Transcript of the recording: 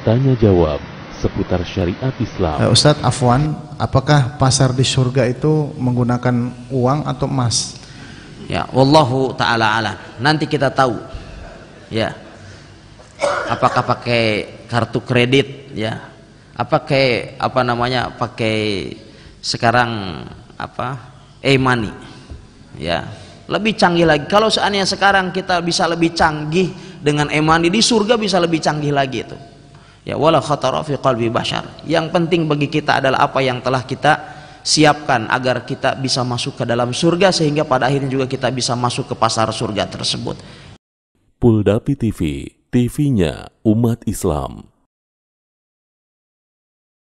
Tanya jawab seputar syariat Islam. Uh, eh, Ustadz Afwan, apakah pasar di surga itu menggunakan uang atau emas? Ya, wallahu taala alam. Nanti kita tahu. Ya. Apakah pakai kartu kredit ya? Apa apa namanya? Pakai sekarang apa? E-money. Ya. Lebih canggih lagi. Kalau seandainya sekarang kita bisa lebih canggih dengan e-money di surga bisa lebih canggih lagi itu ya wala khatara fi qalbi bashar yang penting bagi kita adalah apa yang telah kita siapkan agar kita bisa masuk ke dalam surga sehingga pada akhirnya juga kita bisa masuk ke pasar surga tersebut Puldapi TV, TV-nya umat Islam.